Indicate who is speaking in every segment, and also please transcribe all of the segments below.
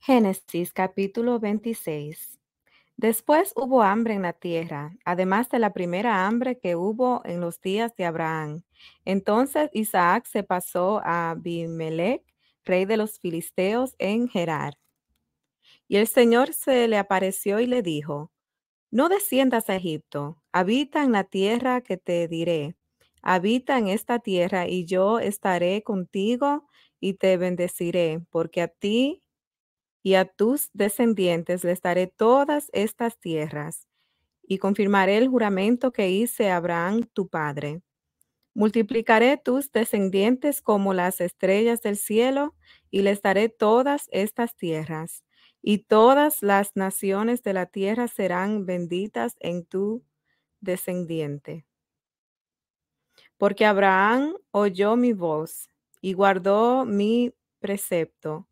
Speaker 1: Génesis capítulo 26. Después hubo hambre en la tierra, además de la primera hambre que hubo en los días de Abraham. Entonces Isaac se pasó a Abimelech, rey de los filisteos, en Gerar. Y el Señor se le apareció y le dijo, No desciendas a Egipto, habita en la tierra que te diré, habita en esta tierra y yo estaré contigo y te bendeciré, porque a ti y a tus descendientes les daré todas estas tierras, y confirmaré el juramento que hice Abraham tu padre. Multiplicaré tus descendientes como las estrellas del cielo y les daré todas estas tierras. Y todas las naciones de la tierra serán benditas en tu descendiente. Porque Abraham oyó mi voz y guardó mi precepto,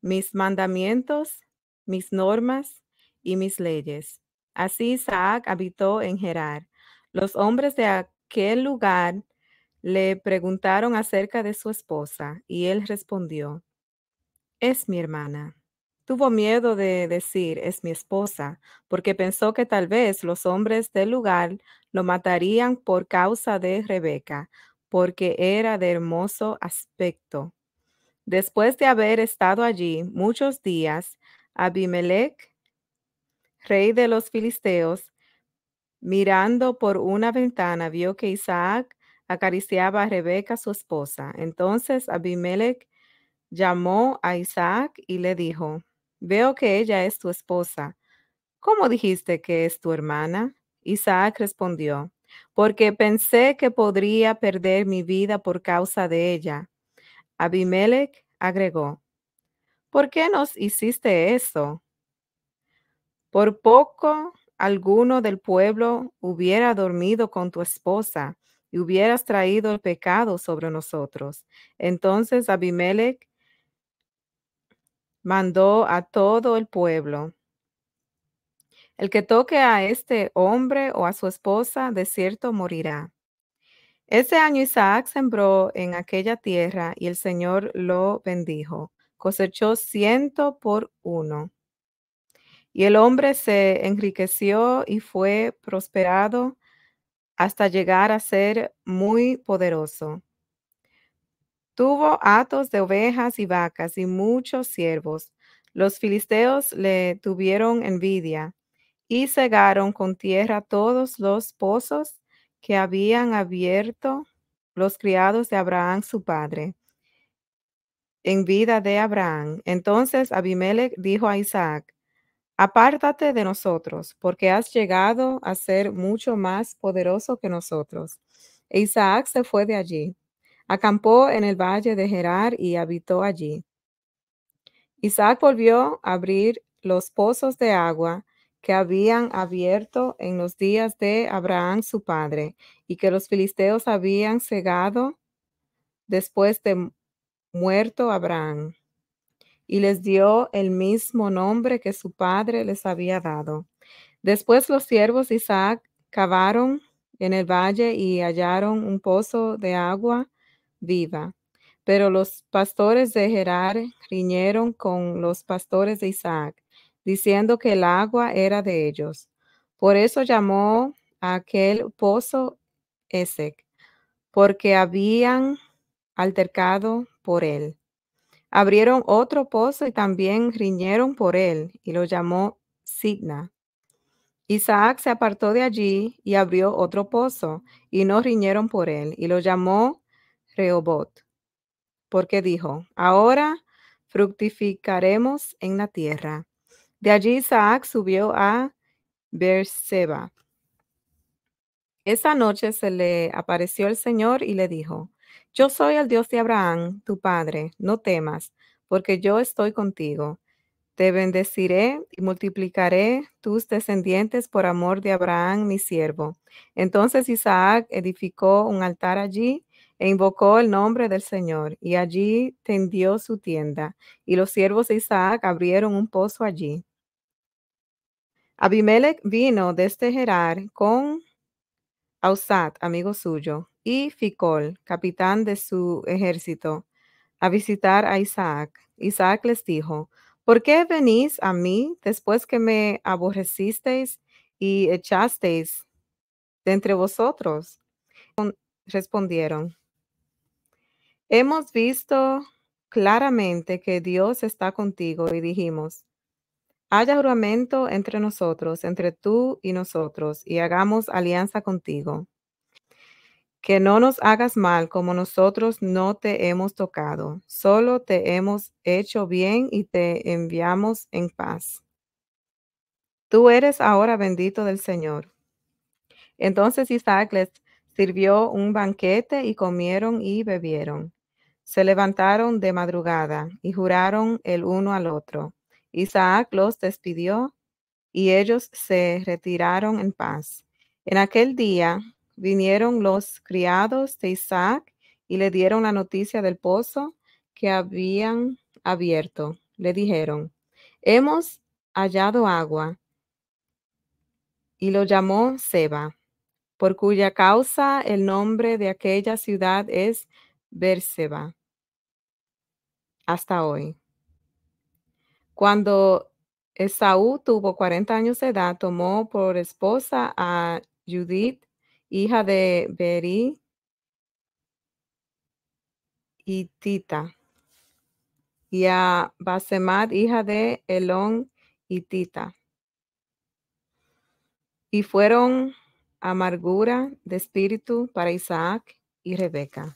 Speaker 1: mis mandamientos, mis normas y mis leyes. Así Isaac habitó en Gerar. Los hombres de aquel lugar le preguntaron acerca de su esposa y él respondió, es mi hermana. Tuvo miedo de decir es mi esposa, porque pensó que tal vez los hombres del lugar lo matarían por causa de Rebeca, porque era de hermoso aspecto. Después de haber estado allí muchos días, Abimelech, rey de los filisteos, mirando por una ventana, vio que Isaac acariciaba a Rebeca, su esposa. Entonces Abimelech llamó a Isaac y le dijo, veo que ella es tu esposa. ¿Cómo dijiste que es tu hermana? Isaac respondió, porque pensé que podría perder mi vida por causa de ella. Abimelech agregó, ¿por qué nos hiciste eso? Por poco alguno del pueblo hubiera dormido con tu esposa y hubieras traído el pecado sobre nosotros. Entonces Abimelech mandó a todo el pueblo. El que toque a este hombre o a su esposa, de cierto morirá. Ese año Isaac sembró en aquella tierra y el Señor lo bendijo. Cosechó ciento por uno. Y el hombre se enriqueció y fue prosperado hasta llegar a ser muy poderoso. Tuvo atos de ovejas y vacas y muchos siervos. Los filisteos le tuvieron envidia y cegaron con tierra todos los pozos que habían abierto los criados de Abraham su padre, en vida de Abraham. Entonces Abimelech dijo a Isaac, Apártate de nosotros, porque has llegado a ser mucho más poderoso que nosotros. Isaac se fue de allí. Acampó en el valle de Gerar y habitó allí. Isaac volvió a abrir los pozos de agua que habían abierto en los días de Abraham su padre, y que los filisteos habían cegado después de muerto Abraham y les dio el mismo nombre que su padre les había dado. Después los siervos de Isaac cavaron en el valle y hallaron un pozo de agua viva. Pero los pastores de Gerar riñeron con los pastores de Isaac, diciendo que el agua era de ellos. Por eso llamó a aquel pozo Esec, porque habían altercado por él. Abrieron otro pozo y también riñeron por él, y lo llamó Sidna. Isaac se apartó de allí y abrió otro pozo, y no riñeron por él, y lo llamó Rehobot, porque dijo, ahora fructificaremos en la tierra. De allí Isaac subió a Beerseba. Esa noche se le apareció el Señor y le dijo, yo soy el Dios de Abraham, tu padre, no temas, porque yo estoy contigo. Te bendeciré y multiplicaré tus descendientes por amor de Abraham, mi siervo. Entonces Isaac edificó un altar allí e invocó el nombre del Señor, y allí tendió su tienda, y los siervos de Isaac abrieron un pozo allí. Abimelech vino desde Gerar con Ausat, amigo suyo, y Ficol, capitán de su ejército, a visitar a Isaac. Isaac les dijo, ¿por qué venís a mí después que me aborrecisteis y echasteis de entre vosotros? Respondieron, hemos visto claramente que Dios está contigo y dijimos, haya juramento entre nosotros, entre tú y nosotros, y hagamos alianza contigo que no nos hagas mal como nosotros no te hemos tocado, solo te hemos hecho bien y te enviamos en paz. Tú eres ahora bendito del Señor. Entonces Isaac les sirvió un banquete y comieron y bebieron. Se levantaron de madrugada y juraron el uno al otro. Isaac los despidió y ellos se retiraron en paz. En aquel día vinieron los criados de Isaac y le dieron la noticia del pozo que habían abierto. Le dijeron, hemos hallado agua. Y lo llamó Seba, por cuya causa el nombre de aquella ciudad es Berseba hasta hoy. Cuando Esaú tuvo 40 años de edad, tomó por esposa a Judith, hija de Beri y Tita, y a Basemad, hija de Elón y Tita. Y fueron amargura de espíritu para Isaac y Rebeca.